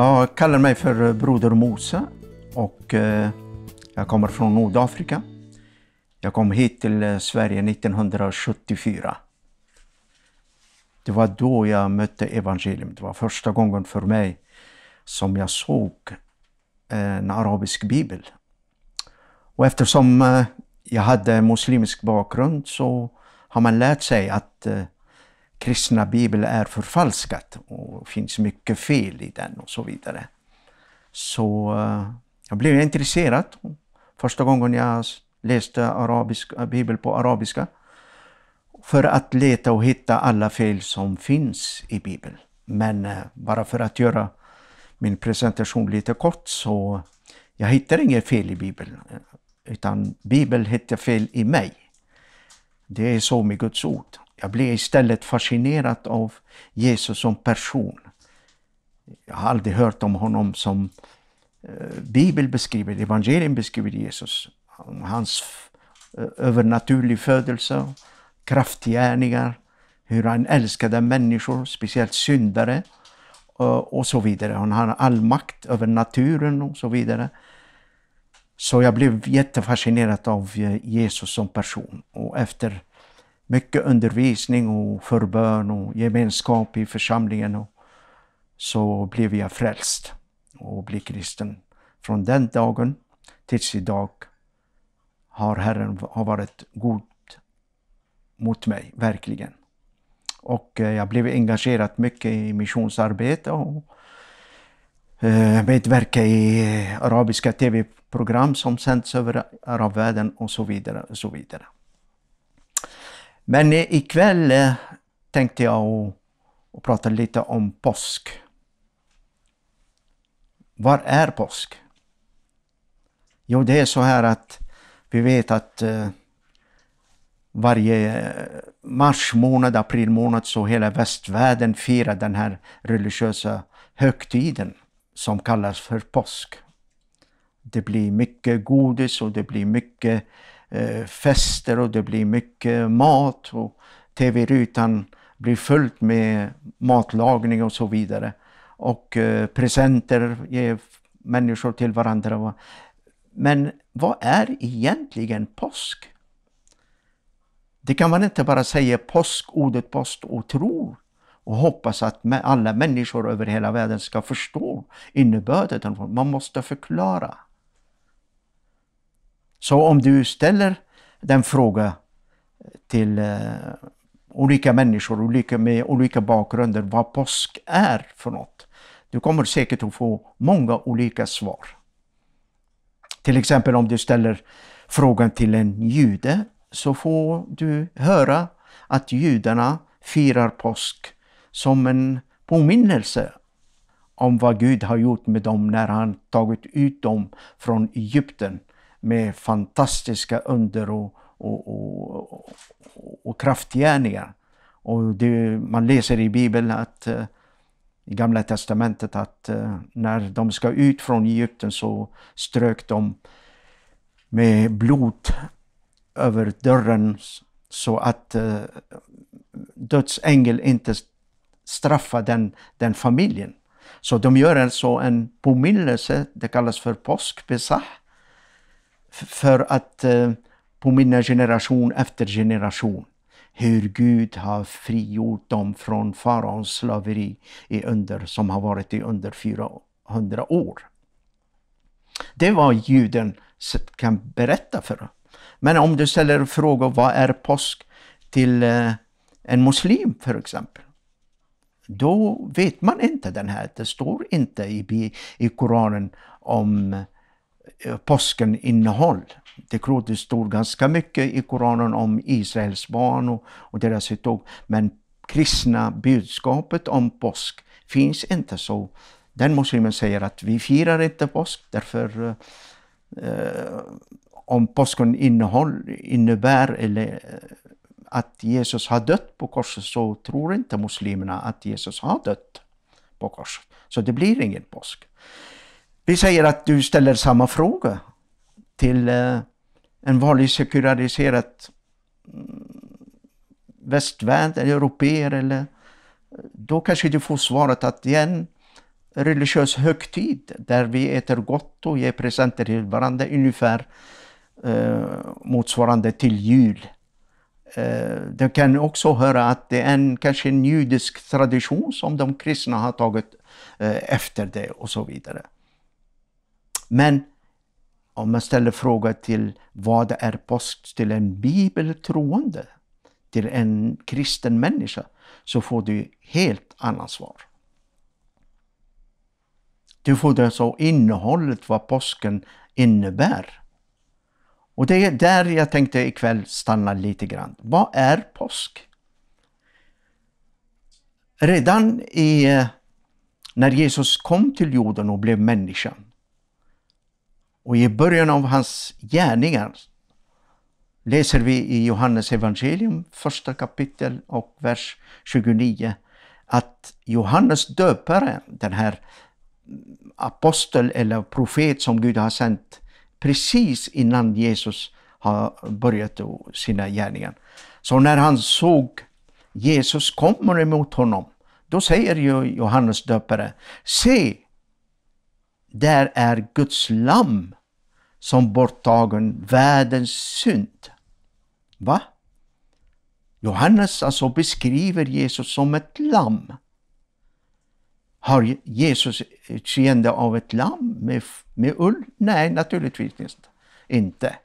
Jag kallar mig för eh, Broder Mose och eh, jag kommer från Nordafrika. Jag kom hit till eh, Sverige 1974. Det var då jag mötte evangelium. Det var första gången för mig som jag såg en arabisk bibel. Och eftersom jag hade muslimsk bakgrund så har man lärt sig att kristna bibel är förfalskat och finns mycket fel i den och så vidare. Så eh, jag blev intresserad. Första gången jag läste arabisk, bibeln på arabiska för att leta och hitta alla fel som finns i bibeln. Men eh, bara för att göra min presentation lite kort så jag hittar inget fel i bibeln eh, utan bibeln hittar fel i mig. Det är så med Guds ord. Jag blev istället fascinerad av Jesus som person. Jag har aldrig hört om honom som eh, Bibeln beskriver, evangelien beskriver Jesus. Hans eh, övernaturlig födelse, kraftgärningar, hur han älskade människor, speciellt syndare eh, och så vidare. Han har all makt över naturen och så vidare. Så jag blev jättefascinerad av Jesus som person. Och efter mycket undervisning och förbön och gemenskap i församlingen och så blev jag frälst och blev kristen. Från den dagen tills idag har Herren varit god mot mig, verkligen. Och eh, jag blev engagerad mycket i missionsarbete och eh, medverka i eh, arabiska tv-program som sänds över arabvärlden och så vidare. Och så vidare. Men ikväll eh, tänkte jag och, och prata lite om påsk. Var är påsk? Jo, det är så här att vi vet att eh, varje eh, mars månad, april månad, så hela västvärlden firar den här religiösa högtiden som kallas för påsk. Det blir mycket godis och det blir mycket Eh, fester och det blir mycket mat och tv-rutan blir fullt med matlagning och så vidare. Och eh, presenter, ger människor till varandra. Men vad är egentligen påsk? Det kan man inte bara säga påsk, ordet påsk och tro och hoppas att alla människor över hela världen ska förstå innebörden. Man måste förklara. Så om du ställer den frågan till eh, olika människor olika, med olika bakgrunder vad påsk är för något. Du kommer säkert att få många olika svar. Till exempel om du ställer frågan till en jude så får du höra att judarna firar påsk som en påminnelse om vad Gud har gjort med dem när han tagit ut dem från Egypten med fantastiska under och, och, och, och kraftgärningar. Och det, man läser i Bibeln att eh, i Gamla Testamentet att eh, när de ska ut från Egypten så strök de med blod över dörren så att eh, dödsängeln inte straffar den, den familjen. Så de gör alltså en påminnelse, det kallas för påsk, för att eh, påminna generation efter generation hur Gud har frigjort dem från faraons slaveri i under, som har varit i under 400 år. Det var juden kan berätta för Men om du ställer frågan vad är påsk till eh, en muslim för exempel. Då vet man inte den här. Det står inte i, i Koranen om Eh, påsken innehåll. Det, står ganska mycket i Koranen om Israels barn och, och deras uttåg, men kristna budskapet om påsk finns inte. Så den muslimen säger att vi firar inte påsk, därför eh, om påsken innehåll, innebär eller, eh, att Jesus har dött på korset så tror inte muslimerna att Jesus har dött på korset. Så det blir ingen påsk. Vi säger att du ställer samma fråga till eh, en vanlig sekulariserad mm, västvärld eller europeer eller då kanske du får svaret att det är en religiös högtid där vi äter gott och ger presenter till varandra ungefär eh, motsvarande till jul. Eh, du kan också höra att det är en, kanske en judisk tradition som de kristna har tagit eh, efter det och så vidare. Men om man ställer frågan till vad är påsk till en bibeltroende, till en kristen människa, så får du helt annat svar. Du får alltså innehållet vad påsken innebär. Och det är där jag tänkte ikväll stanna lite grann. Vad är påsk? Redan i, eh, när Jesus kom till jorden och blev människa och i början av hans gärningar läser vi i Johannes evangelium, första kapitel och vers 29, att Johannes döparen, den här apostel eller profet som Gud har sänt precis innan Jesus har börjat sina gärningar. Så när han såg Jesus komma emot honom, då säger ju Johannes döpare, se, där är Guds lamm som borttagen världens synd. Va? Johannes alltså beskriver Jesus som ett lamm. Har Jesus ett skeende av ett lamm med, med ull? Nej, naturligtvis inte.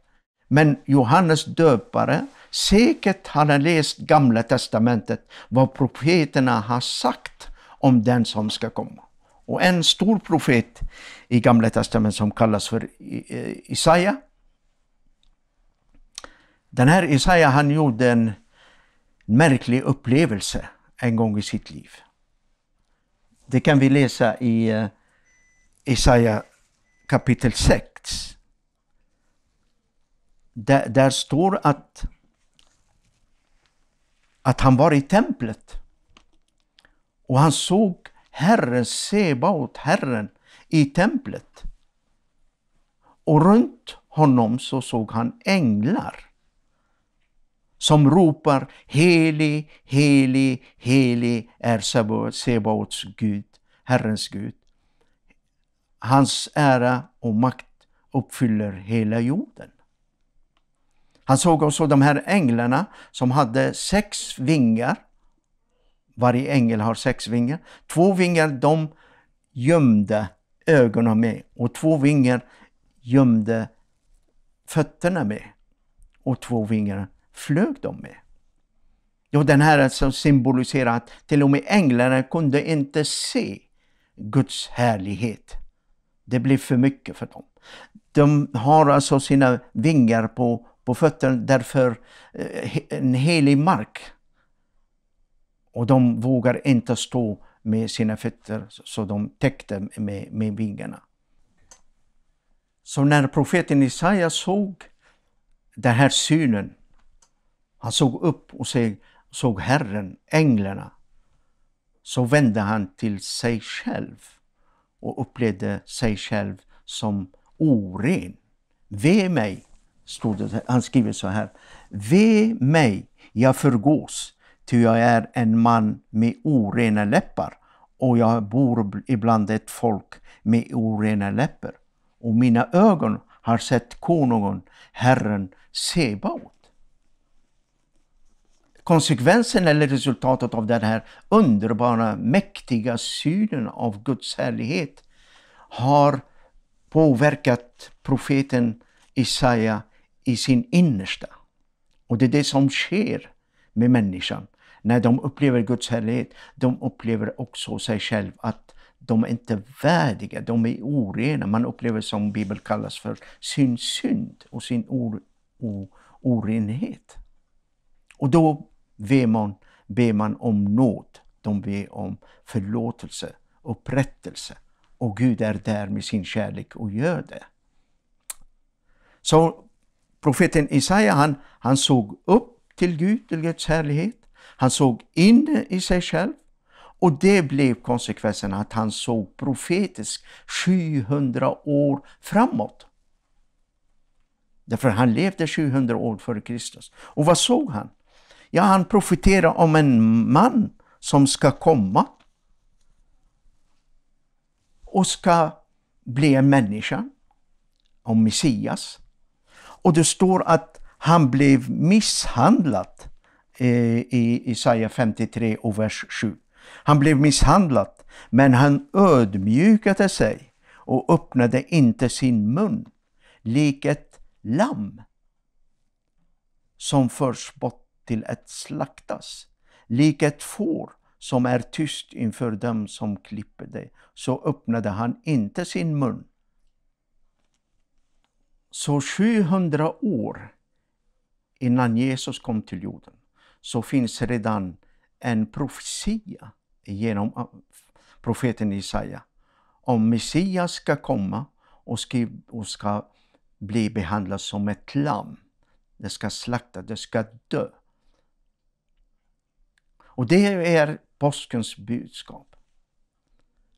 Men Johannes döpare, säkert har han läst Gamla Testamentet, vad profeterna har sagt om den som ska komma. Och en stor profet i Gamla Testamentet som kallas för eh, Isaia. Den här Isaia han gjorde en märklig upplevelse en gång i sitt liv. Det kan vi läsa i eh, Isaia kapitel 6. Där, där står att, att han var i templet och han såg Herren Sebaot, Herren, i templet. Och runt honom så såg han änglar som ropar Helig, helig, helig är Sebaots Gud, Herrens Gud. Hans ära och makt uppfyller hela jorden. Han såg också de här änglarna som hade sex vingar varje ängel har sex vingar. Två vingar de gömde ögonen med och två vingar gömde fötterna med. Och två vingar flög de med. Och den här som symboliserar att till och med änglarna kunde inte se Guds härlighet. Det blev för mycket för dem. De har alltså sina vingar på, på fötterna därför eh, en helig mark och de vågar inte stå med sina fötter så de täckte med, med vingarna. Så när profeten Isaia såg den här synen, han såg upp och såg, såg Herren, änglarna, så vände han till sig själv och upplevde sig själv som oren. Ve mig, stod det, han skriver så här. Ve mig, jag förgås ty jag är en man med orena läppar och jag bor ibland ett folk med orena läppar. Och mina ögon har sett konungen, Herren Sebaot. Konsekvensen eller resultatet av den här underbara, mäktiga synen av Guds härlighet har påverkat profeten Isaia i sin innersta. Och det är det som sker med människan när de upplever Guds härlighet, de upplever också sig själv att de är inte värdiga, de är orena. Man upplever som Bibeln kallas för sin synd och sin or, or, orenhet. Och då ber man, ber man om nåd, de ber om förlåtelse, upprättelse. Och Gud är där med sin kärlek och gör det. Så profeten Isaia han, han såg upp till Gud, till Guds härlighet. Han såg in i sig själv och det blev konsekvensen att han såg profetiskt 700 år framåt. Därför han levde 700 år före Kristus. Och vad såg han? Ja, han profeterade om en man som ska komma och ska bli en människa, om Messias. Och det står att han blev misshandlad i Isaiah 53 och vers 7. Han blev misshandlad, men han ödmjukade sig och öppnade inte sin mun, lik ett lamm som förs bort till att slaktas, lik ett får som är tyst inför dem som klipper det, så öppnade han inte sin mun. Så 700 år innan Jesus kom till jorden så finns redan en profetia genom ah, profeten Jesaja om Messias ska komma och ska, och ska bli behandlad som ett lamm. Det ska slaktas, det ska dö. Och det är påskens budskap.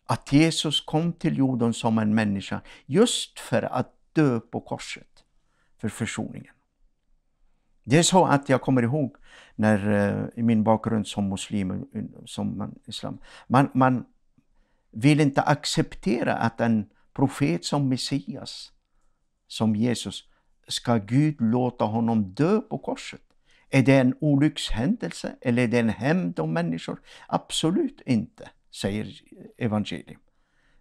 Att Jesus kom till jorden som en människa just för att dö på korset för försoningen. Det är så att jag kommer ihåg när, eh, i min bakgrund som muslim, som islam, man, man vill inte acceptera att en profet som Messias, som Jesus, ska Gud låta honom dö på korset? Är det en olyckshändelse eller är det en hämnd om människor? Absolut inte, säger evangeliet.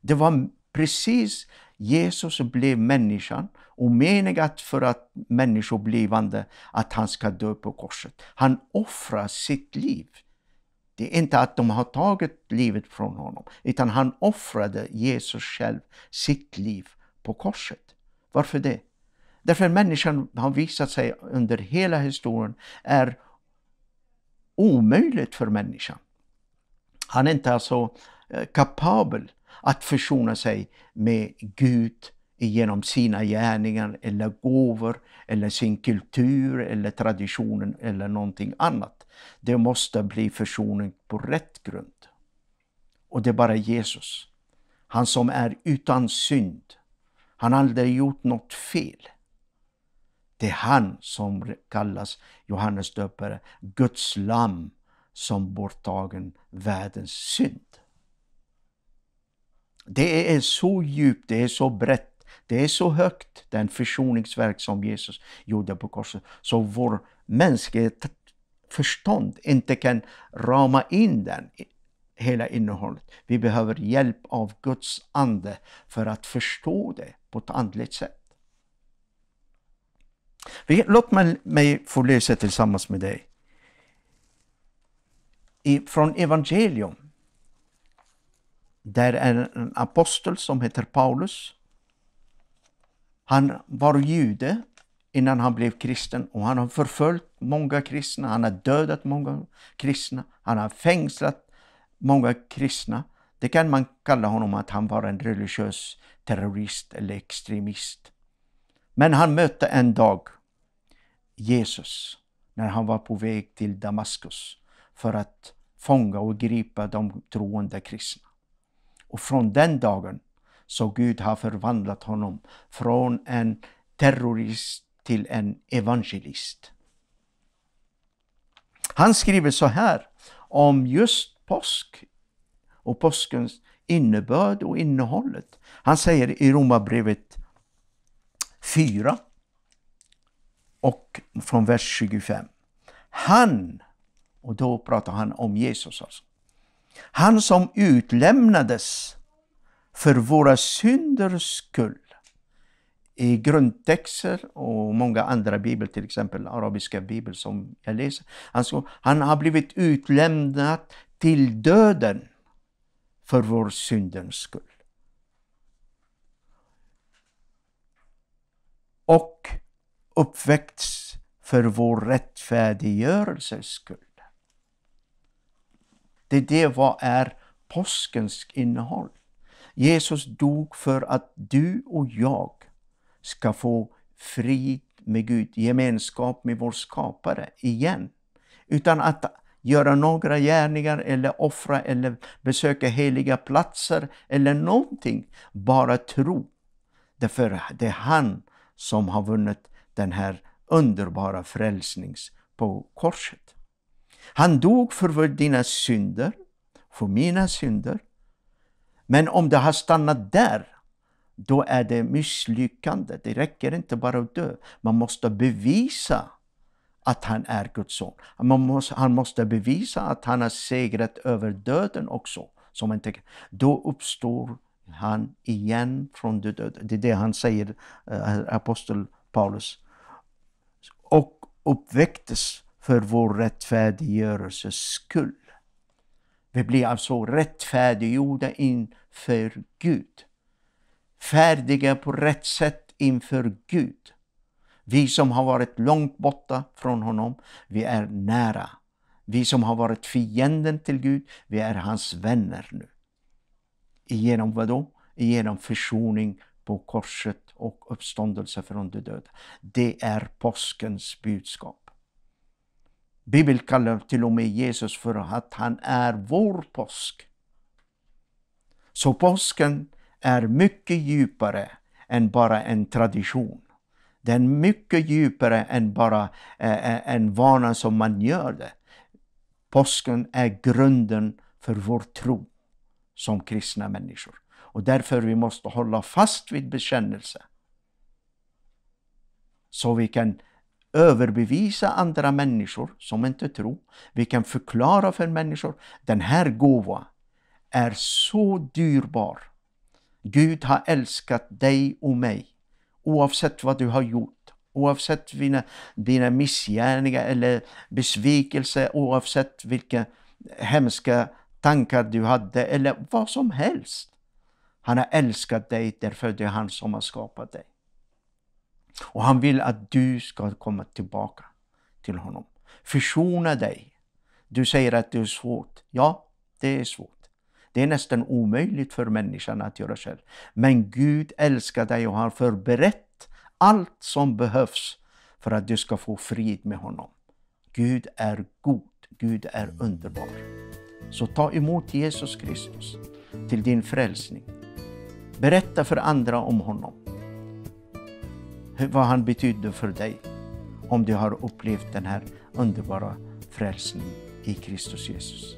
Det var precis Jesus blev människan omenigt för att människoblivande att han ska dö på korset. Han offrar sitt liv. Det är inte att de har tagit livet från honom, utan han offrade Jesus själv sitt liv på korset. Varför det? Därför människan har visat sig under hela historien är omöjligt för människan. Han är inte alltså eh, kapabel att försona sig med Gud genom sina gärningar eller gåvor eller sin kultur eller traditionen eller någonting annat. Det måste bli försoning på rätt grund. Och det är bara Jesus. Han som är utan synd. Han har aldrig gjort något fel. Det är han som kallas Johannes döpare, Guds lamm som borttagen världens synd. Det är så djupt, det är så brett det är så högt, den försoningsverk som Jesus gjorde på korset, så vår mänsklighet förstånd inte kan rama in den, hela innehållet. Vi behöver hjälp av Guds ande för att förstå det på ett andligt sätt. Låt mig få läsa tillsammans med dig från evangelium. Där är en apostel som heter Paulus han var jude innan han blev kristen och han har förföljt många kristna, han har dödat många kristna, han har fängslat många kristna. Det kan man kalla honom att han var en religiös terrorist eller extremist. Men han mötte en dag Jesus när han var på väg till Damaskus för att fånga och gripa de troende kristna. Och från den dagen så Gud har förvandlat honom från en terrorist till en evangelist. Han skriver så här om just påsk och påskens innebörd och innehållet. Han säger i Romarbrevet 4 och från vers 25. Han, och då pratar han om Jesus alltså, han som utlämnades för våra synders skull. I grundtexter och många andra bibel, till exempel arabiska bibel som jag läser. Alltså, han har blivit utlämnad till döden för vår syndens skull. Och uppväckts för vår rättfärdiggörelses skull. Det är det vad är påskens innehåll. Jesus dog för att du och jag ska få frid med Gud, gemenskap med vår skapare igen. Utan att göra några gärningar eller offra eller besöka heliga platser eller någonting. Bara tro. Därför det är han som har vunnit den här underbara frälsnings på korset. Han dog för dina synder, för mina synder. Men om det har stannat där, då är det misslyckande. Det räcker inte bara att dö. Man måste bevisa att han är Guds son. Man måste, han måste bevisa att han har segrat över döden också. Som en Då uppstår han igen från de döda. Det är det han säger, äh, apostel Paulus. Och uppväcktes för vår rättfärdiggörelses skull. Vi blir alltså rättfärdiggjorda inför Gud. Färdiga på rätt sätt inför Gud. Vi som har varit långt borta från honom, vi är nära. Vi som har varit fienden till Gud, vi är hans vänner nu. Genom vad då? Genom försoning på korset och uppståndelse från de döda. Det är påskens budskap. Bibeln kallar till och med Jesus för att han är vår påsk. Så påsken är mycket djupare än bara en tradition. Den är mycket djupare än bara eh, eh, en vana som man gör det. Påsken är grunden för vår tro som kristna människor. Och därför vi måste hålla fast vid bekännelse. Så vi kan överbevisa andra människor som inte tror. Vi kan förklara för människor, den här gåvan är så dyrbar. Gud har älskat dig och mig oavsett vad du har gjort, oavsett dina, dina missgärningar eller besvikelse, oavsett vilka hemska tankar du hade eller vad som helst. Han har älskat dig därför det är han som har skapat dig. Och han vill att du ska komma tillbaka till honom. Försona dig. Du säger att det är svårt. Ja, det är svårt. Det är nästan omöjligt för människan att göra själv. Men Gud älskar dig och har förberett allt som behövs för att du ska få frid med honom. Gud är god. Gud är underbar. Så ta emot Jesus Kristus till din frälsning. Berätta för andra om honom vad han betydde för dig. Om du har upplevt den här underbara frälsningen i Kristus Jesus.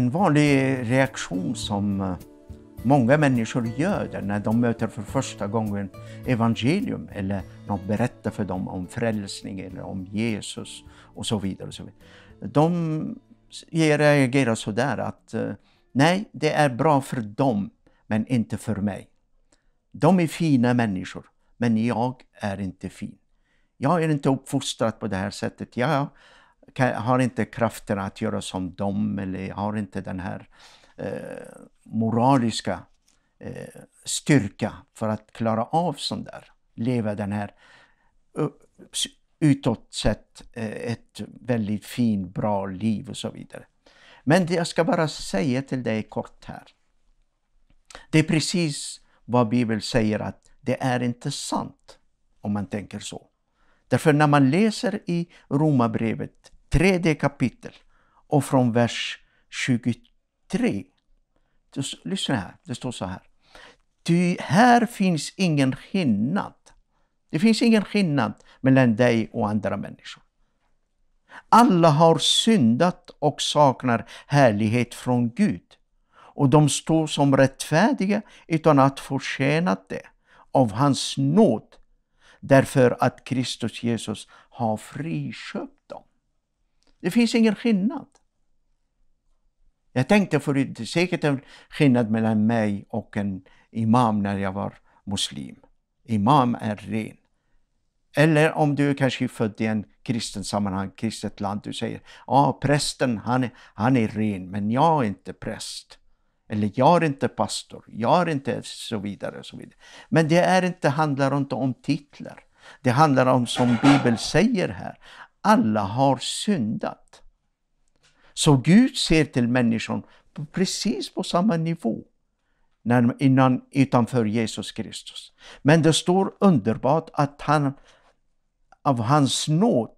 en vanlig reaktion som eh, många människor gör när de möter för första gången evangelium eller någon berättar för dem om frälsning eller om Jesus och så vidare. Och så vidare. De reagerar sådär att eh, nej, det är bra för dem, men inte för mig. De är fina människor, men jag är inte fin. Jag är inte uppfostrad på det här sättet. Jag kan, har inte krafterna att göra som dem eller har inte den här eh, moraliska eh, styrka för att klara av sånt där. Leva den här utåt sett eh, ett väldigt fint, bra liv och så vidare. Men jag ska bara säga till dig kort här. Det är precis vad Bibeln säger att det är inte sant om man tänker så. Därför när man läser i Romarbrevet tredje kapitel och från vers 23. Lyssna här, det står så här. Ty här finns ingen skillnad. Det finns ingen skillnad mellan dig och andra människor. Alla har syndat och saknar härlighet från Gud och de står som rättfärdiga utan att förtjäna det av hans nåd därför att Kristus Jesus har friköpt det finns ingen skillnad. Jag tänkte förut, det är säkert en skillnad mellan mig och en imam när jag var muslim. Imam är ren. Eller om du kanske är född i en kristen sammanhang, kristet land, du säger ja ah, prästen han, han är ren men jag är inte präst. Eller jag är inte pastor, jag är inte så vidare. så vidare. Men det är inte, handlar inte om titlar. Det handlar om, som Bibeln säger här, alla har syndat. Så Gud ser till människan på precis på samma nivå när, innan, utanför Jesus Kristus. Men det står underbart att han av hans nåd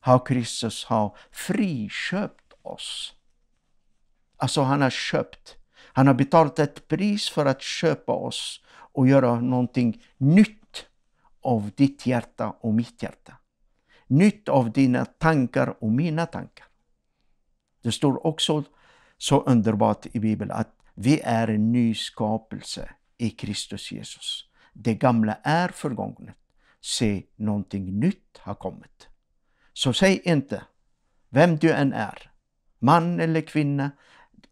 har Kristus har friköpt oss. Alltså han har köpt. Han har betalat ett pris för att köpa oss och göra någonting nytt av ditt hjärta och mitt hjärta nytt av dina tankar och mina tankar. Det står också så underbart i Bibeln att vi är en ny skapelse i Kristus Jesus. Det gamla är förgånget. Se, någonting nytt har kommit. Så säg inte, vem du än är, man eller kvinna,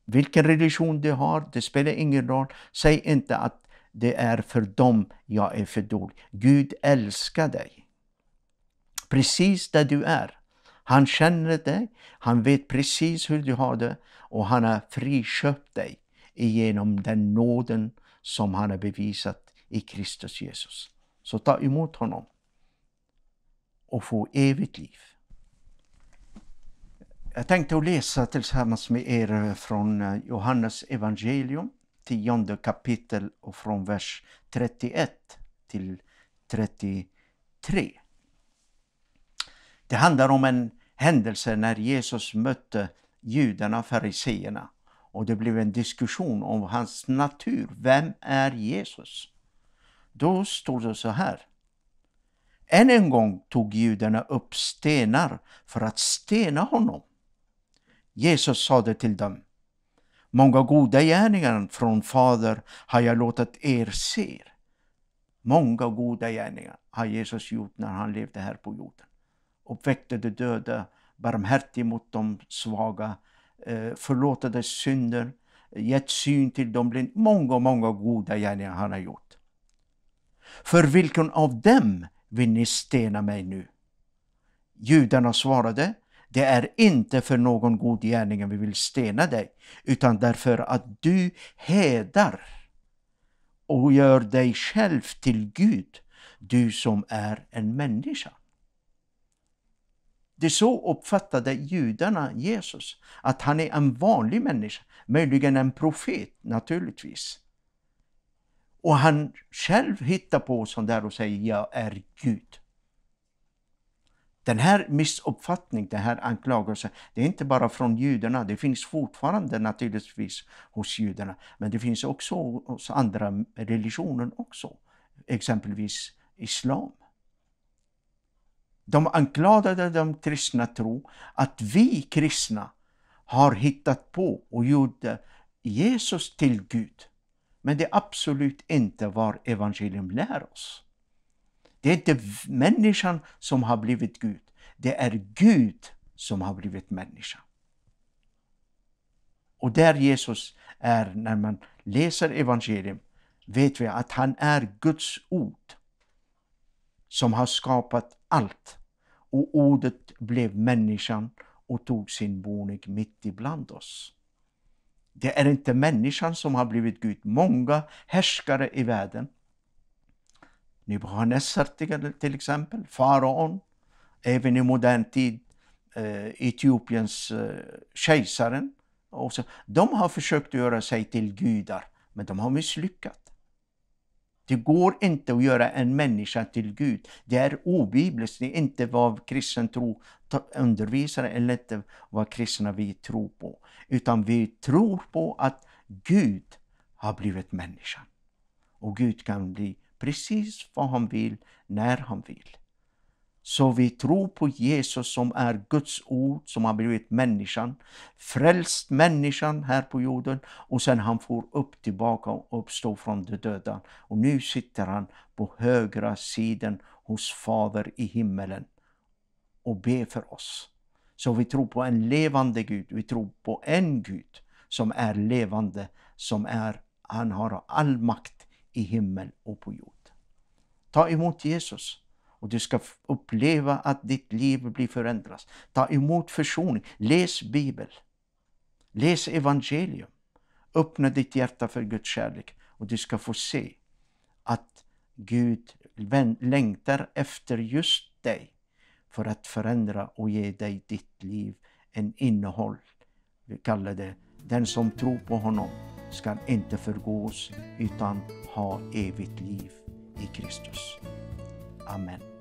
vilken religion du har, det spelar ingen roll. Säg inte att det är för dem jag är för dålig. Gud älskar dig precis där du är. Han känner dig, han vet precis hur du har det och han har friköpt dig genom den nåden som han har bevisat i Kristus Jesus. Så ta emot honom och få evigt liv. Jag tänkte att läsa tillsammans med er från eh, Johannes evangelium, tionde kapitel och från vers 31 till 33. Det handlar om en händelse när Jesus mötte judarna fariseerna och det blev en diskussion om hans natur. Vem är Jesus? Då stod det så här. Än en gång tog judarna upp stenar för att stena honom. Jesus sade till dem. Många goda gärningar från Fader har jag låtit er se. Många goda gärningar har Jesus gjort när han levde här på jorden och väckte de döda, barmhärtig mot de svaga, eh, förlåta synder, gett syn till de blind. Många, många goda gärningar han har gjort. För vilken av dem vill ni stena mig nu? Judarna svarade, det är inte för någon god gärning vi vill stena dig, utan därför att du hedar och gör dig själv till Gud, du som är en människa. Det så uppfattade judarna Jesus, att han är en vanlig människa, möjligen en profet naturligtvis. Och han själv hittar på sånt där och säger ”Jag är Gud”. Den här missuppfattningen, den här anklagelsen, det är inte bara från judarna, det finns fortfarande naturligtvis hos judarna, men det finns också hos andra religioner också, exempelvis islam. De anklagade de kristna tro att vi kristna har hittat på och gjort Jesus till Gud. Men det är absolut inte vad evangelium lär oss. Det är inte människan som har blivit Gud. Det är Gud som har blivit människa. Och där Jesus är när man läser evangelium vet vi att han är Guds ord som har skapat allt. Och ordet blev människan och tog sin boning mitt ibland oss. Det är inte människan som har blivit Gud. Många härskare i världen, Nebukadnessar till exempel, faraon, även i modern tid eh, Etiopiens eh, kejsaren. de har försökt göra sig till gudar, men de har misslyckats. Det går inte att göra en människa till Gud. Det är obibliskt, det är inte vad kristen tro undervisar eller inte vad kristna vi tror på. Utan vi tror på att Gud har blivit människa. Och Gud kan bli precis vad han vill, när han vill. Så vi tror på Jesus som är Guds ord, som har blivit människan, frälst människan här på jorden och sen han får upp tillbaka och uppstå från de döda. Och nu sitter han på högra sidan hos Fader i himmelen och ber för oss. Så vi tror på en levande Gud, vi tror på en Gud som är levande, som är, han har all makt i himmel och på jord. Ta emot Jesus. Och du ska uppleva att ditt liv blir förändras. Ta emot försoning. Läs Bibeln. Läs evangelium. Öppna ditt hjärta för Guds kärlek och du ska få se att Gud längtar efter just dig för att förändra och ge dig ditt liv en innehåll. Vi kallar det den som tror på honom ska inte förgås utan ha evigt liv i Kristus. Amen.